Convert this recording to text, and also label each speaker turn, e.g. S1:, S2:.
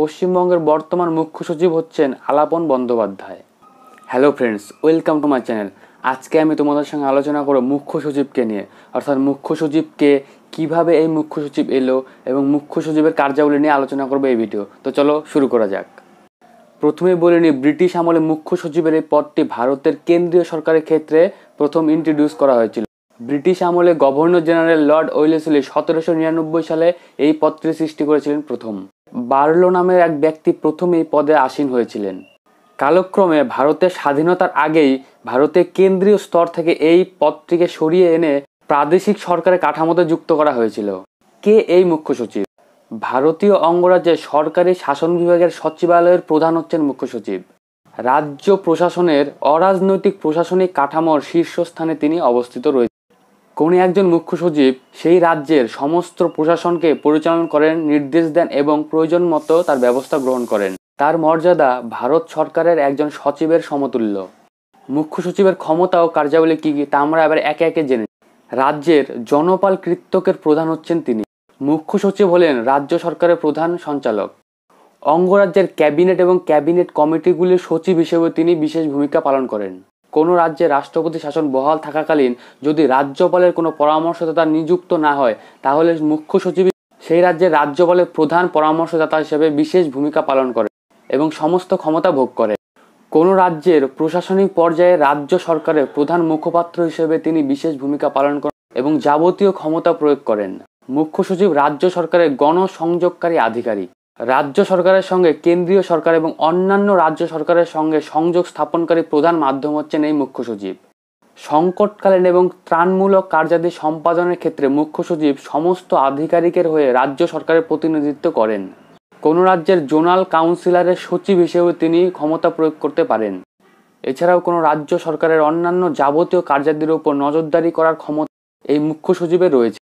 S1: পশ্চিমবঙ্গের বর্তমান মুখ্য সচিব হচ্ছেন Alapan Bandyopadhyay hello friends welcome to my channel আজকে আমি তোমাদের সঙ্গে আলোচনা করব মুখ্য সচিবকে নিয়ে অর্থাৎ মুখ্য সচিবকে কিভাবে এই মুখ্য সচিব এলো এবং মুখ্য সচিবের কার্যাবলী নিয়ে আলোচনা করবো এই ভিডিও তো চলো শুরু করা যাক প্রথমেই বলে নিই ব্রিটিশ আমলে মুখ্য সচিবের এই পদটি ভারতের কেন্দ্রীয় সরকারের ক্ষেত্রে প্রথম ইন্ট্রোডিউস করা হয়েছিল ব্রিটিশ আমলে গভর্নর জেনারেল লর্ড ওয়েলেসলি সতেরোশো নিরানব্বই সালে এই পদটি সৃষ্টি করেছিলেন প্রথম বার্লো নামের এক ব্যক্তি প্রথমে এই পদে আসীন হয়েছিলেন কালক্রমে ভারতের স্বাধীনতার আগেই ভারতে কেন্দ্রীয় স্তর থেকে এই পদটিকে সরিয়ে এনে প্রাদেশিক সরকারের কাঠামোতে যুক্ত করা হয়েছিল কে এই মুখ্য সচিব ভারতীয় অঙ্গরাজ্যে সরকারি শাসন বিভাগের সচিবালয়ের প্রধান হচ্ছেন মুখ্য সচিব রাজ্য প্রশাসনের অরাজনৈতিক প্রশাসনিক কাঠামোর শীর্ষস্থানে তিনি অবস্থিত রয়েছেন কোনো একজন মুখ্য সচিব সেই রাজ্যের সমস্ত প্রশাসনকে পরিচালনা করেন নির্দেশ দেন এবং প্রয়োজন মতো তার ব্যবস্থা গ্রহণ করেন তার মর্যাদা ভারত সরকারের একজন সচিবের সমতুল্য মুখ্য সচিবের ক্ষমতা ও কার্যাবলী কী কী তা আমরা এবার একে একে জেনে রাজ্যের জনপাল কৃত্যকের প্রধান হচ্ছেন তিনি মুখ্য সচিব হলেন রাজ্য সরকারের প্রধান সঞ্চালক অঙ্গরাজ্যের ক্যাবিনেট এবং ক্যাবিনেট কমিটিগুলির সচিব হিসেবে তিনি বিশেষ ভূমিকা পালন করেন কোনো রাজ্যে রাষ্ট্রপতি শাসন বহাল থাকাকালীন যদি রাজ্যপালের কোনো পরামর্শদাতা নিযুক্ত না হয় তাহলে মুখ্য সচিব সেই রাজ্যের রাজ্যপালের প্রধান পরামর্শদাতা হিসেবে বিশেষ ভূমিকা পালন করে এবং সমস্ত ক্ষমতা ভোগ করে কোনো রাজ্যের প্রশাসনিক পর্যায়ে রাজ্য সরকারের প্রধান মুখপাত্র হিসেবে তিনি বিশেষ ভূমিকা পালন করেন এবং যাবতীয় ক্ষমতা প্রয়োগ করেন মুখ্য সচিব রাজ্য সরকারের গণসংযোগকারী আধিকারিক রাজ্য সরকারের সঙ্গে কেন্দ্রীয় সরকার এবং অন্যান্য রাজ্য সরকারের সঙ্গে সংযোগ স্থাপনকারী প্রধান মাধ্যম হচ্ছেন এই মুখ্য সচিব সংকটকালীন এবং ত্রাণমূলক কার্যাদি সম্পাদনের ক্ষেত্রে মুখ্য সচিব সমস্ত আধিকারিকের হয়ে রাজ্য সরকারের প্রতিনিধিত্ব করেন কোনো রাজ্যের জোনাল কাউন্সিলরের সচিব হিসেবে তিনি ক্ষমতা প্রয়োগ করতে পারেন এছাড়াও কোনো রাজ্য সরকারের অন্যান্য যাবতীয় কার্যাদির উপর নজরদারি করার ক্ষমতা এই মুখ্য সচিবের রয়েছে